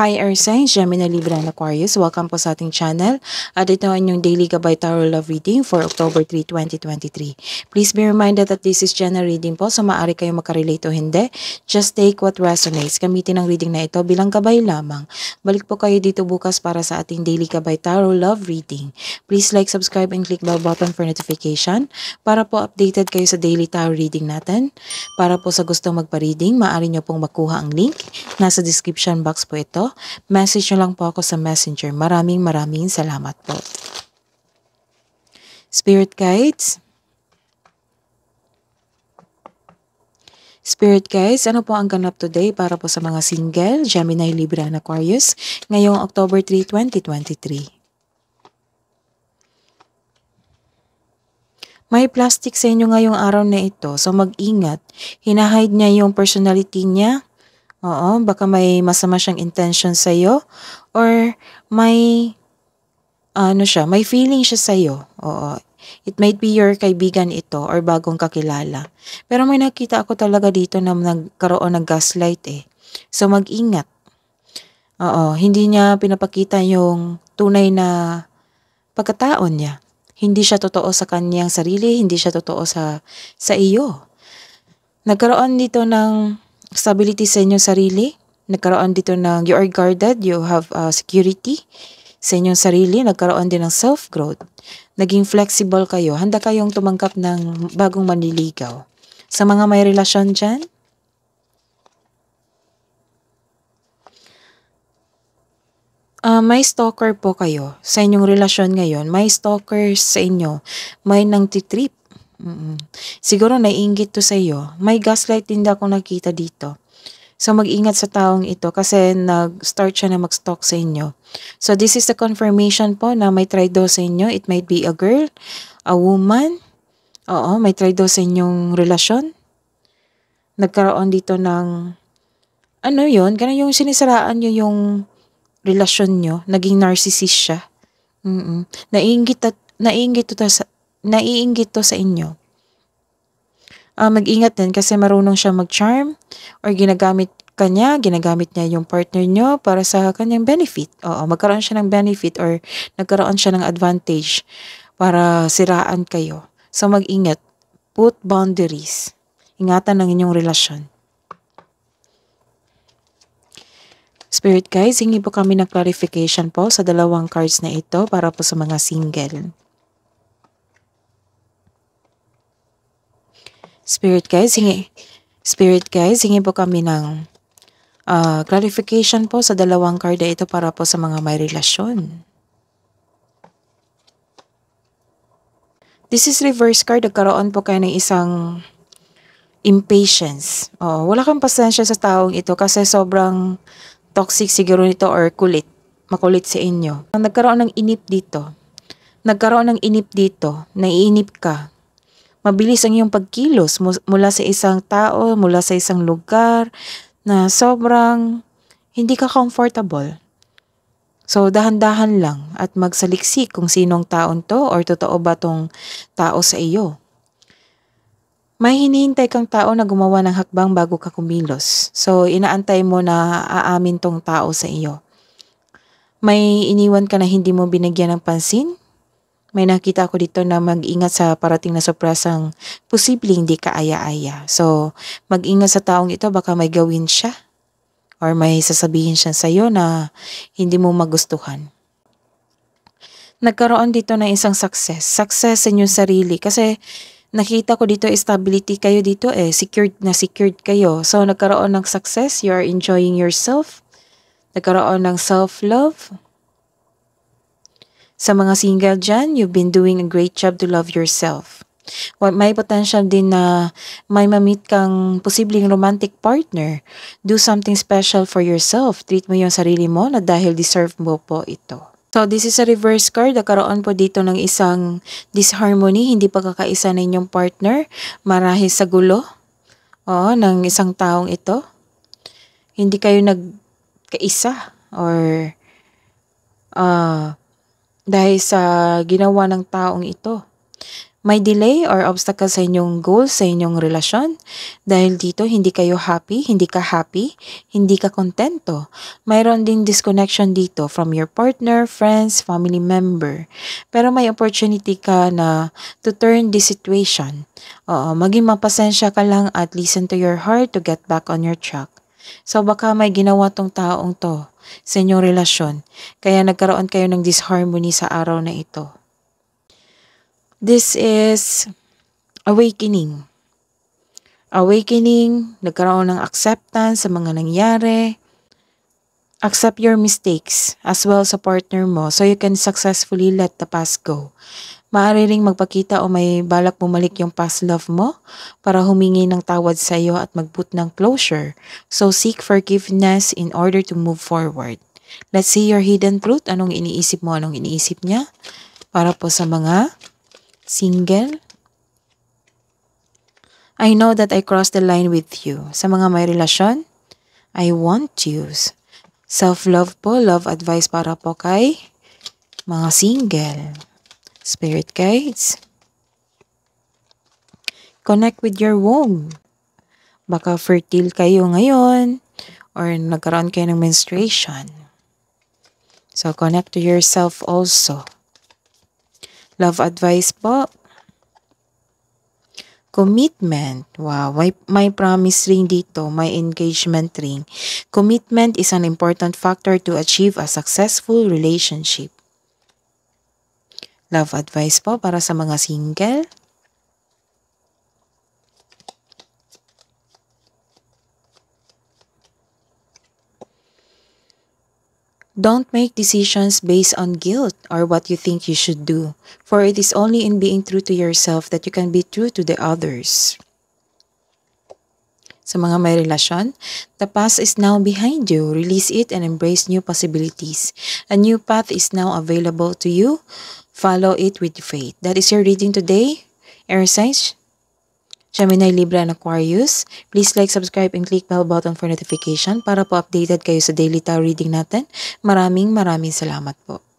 Hi Air Signs, Gemini Libra and Aquarius. Welcome po sa ating channel. At ito ang inyong Daily Gabay Tarot Love Reading for October 3, 2023. Please be reminded that this is general reading po so maaari kayong makarelate o hindi. Just take what resonates. Gamitin ang reading na ito bilang gabay lamang. Balik po kayo dito bukas para sa ating Daily Gabay Tarot Love Reading. Please like, subscribe, and click bell button for notification para po updated kayo sa Daily Tarot Reading natin. Para po sa gustong magpa-reading, maaari nyo pong makuha ang link. Nasa description box po ito message nyo lang po ako sa messenger. Maraming maraming salamat po. Spirit Guides, Spirit guys, ano po ang ganap today para po sa mga single, Gemini, Libra, and Aquarius ngayong October 3, 2023? May plastic sa inyo ngayong araw na ito, so mag-ingat. Hinahide niya yung personality niya, Oo, baka may masama siyang intention sa iyo or may ano siya, may feeling siya sa iyo. Oo. It might be your kaibigan ito or bagong kakilala. Pero may nakita ako talaga dito na nagkaroon ng gaslight eh. So mag-ingat. Oo, hindi niya pinapakita yung tunay na pagkataon niya. Hindi siya totoo sa kaniyang sarili, hindi siya totoo sa sa iyo. Nagkaroon dito ng stability sa inyong sarili. Nagkaroon dito ng you are guarded, you have uh, security sa inyong sarili, nagkaroon din ng self-growth. Naging flexible kayo, handa kayong tumangkap ng bagong manliligaw. Sa mga may relasyon dyan, uh, may stalker po kayo sa inyong relasyon ngayon. May stalker sa inyo. May nang titrip Mm-mm. Siguro naiinggit to sa iyo. May gaslight din daw akong nakita dito. So mag-ingat sa taong ito kasi nag-start siya na mag-stalk sa inyo. So this is the confirmation po na may traido sa inyo. It might be a girl, a woman. Oo, may traido sa inyong relasyon. Nagkaroon dito ng, ano yon Ganun yung sinisiraan nyo yung relasyon nyo. Naging narcissist siya. Mm-mm. Naiingit, at, naiingit to, to sa, naiingit to sa inyo uh, mag-ingat din kasi marunong siya mag-charm or ginagamit kanya, ginagamit niya yung partner niyo para sa kanyang benefit. Oo, magkaroon siya ng benefit or nagkaroon siya ng advantage para siraan kayo. So mag-ingat. Put boundaries. Ingatan ng inyong relasyon. Spirit guys, hingi po kami ng clarification po sa dalawang cards na ito para po sa mga single. Spirit guys, hingi. Spirit guys, hingi po kami ng uh, clarification po sa dalawang card ito para po sa mga may relasyon. This is reverse card. Nagkaroon po kayo ng isang impatience. Oh, wala kang pasensya sa taong ito kasi sobrang toxic siguro nito or kulit. Makulit sa si inyo. Nagkaroon ng inip dito. Nagkaroon ng inip dito. Naiinip ka. Mabilis ang iyong pagkilos mula sa isang tao, mula sa isang lugar na sobrang hindi ka comfortable. So, dahan-dahan lang at magsaliksik kung sinong taon to or totoo ba tong tao sa iyo. May hinihintay kang tao na gumawa ng hakbang bago ka kumilos. So, inaantay mo na aamin tong tao sa iyo. May iniwan ka na hindi mo binigyan ng pansin may nakita ako dito na mag-ingat sa parating na sorpresang posibleng hindi kaaya-aya. So, mag-ingat sa taong ito, baka may gawin siya or may sasabihin siya sa'yo na hindi mo magustuhan. Nagkaroon dito ng isang success. Success sa inyong sarili kasi nakita ko dito stability kayo dito eh. Secured na secured kayo. So nagkaroon ng success. You are enjoying yourself. Nagkaroon ng self-love sa mga single dyan, you've been doing a great job to love yourself. What May potential din na may mamit kang posibleng romantic partner. Do something special for yourself. Treat mo yung sarili mo na dahil deserve mo po ito. So, this is a reverse card. Nakaroon po dito ng isang disharmony, hindi pagkakaisa na inyong partner. Marahil sa gulo oh, ng isang taong ito. Hindi kayo nagkaisa or uh, dahil sa ginawa ng taong ito. May delay or obstacle sa inyong goal, sa inyong relasyon. Dahil dito, hindi kayo happy, hindi ka happy, hindi ka kontento. Mayroon ding disconnection dito from your partner, friends, family member. Pero may opportunity ka na to turn the situation. Oo, maging mapasensya ka lang at listen to your heart to get back on your track. So baka may ginawa tong taong to sa inyong relasyon, kaya nagkaroon kayo ng disharmony sa araw na ito. This is awakening. Awakening, nagkaroon ng acceptance sa mga nangyari, accept your mistakes as well sa partner mo so you can successfully let the past go. Maaari ring magpakita o may balak bumalik yung past love mo para humingi ng tawad sa iyo at magbut ng closure. So seek forgiveness in order to move forward. Let's see your hidden truth. Anong iniisip mo? Anong iniisip niya? Para po sa mga single. I know that I crossed the line with you. Sa mga may relasyon, I want yous. Self-love po, love advice para po kay mga single. Spirit guides. Connect with your womb. Baka fertile kayo ngayon or nagkaroon kayo ng menstruation. So, connect to yourself also. Love advice po. Commitment. Wow, may, may promise ring dito, may engagement ring. Commitment is an important factor to achieve a successful relationship. Love advice po para sa mga single. Don't make decisions based on guilt or what you think you should do, for it is only in being true to yourself that you can be true to the others. Sa mga may relasyon, the past is now behind you. Release it and embrace new possibilities. A new path is now available to you Follow it with faith. That is your reading today. Air signs, Gemini, Libra, and Aquarius. Please like, subscribe, and click bell button for notification para po updated kayo sa daily tarot reading natin. Maraming maraming salamat po.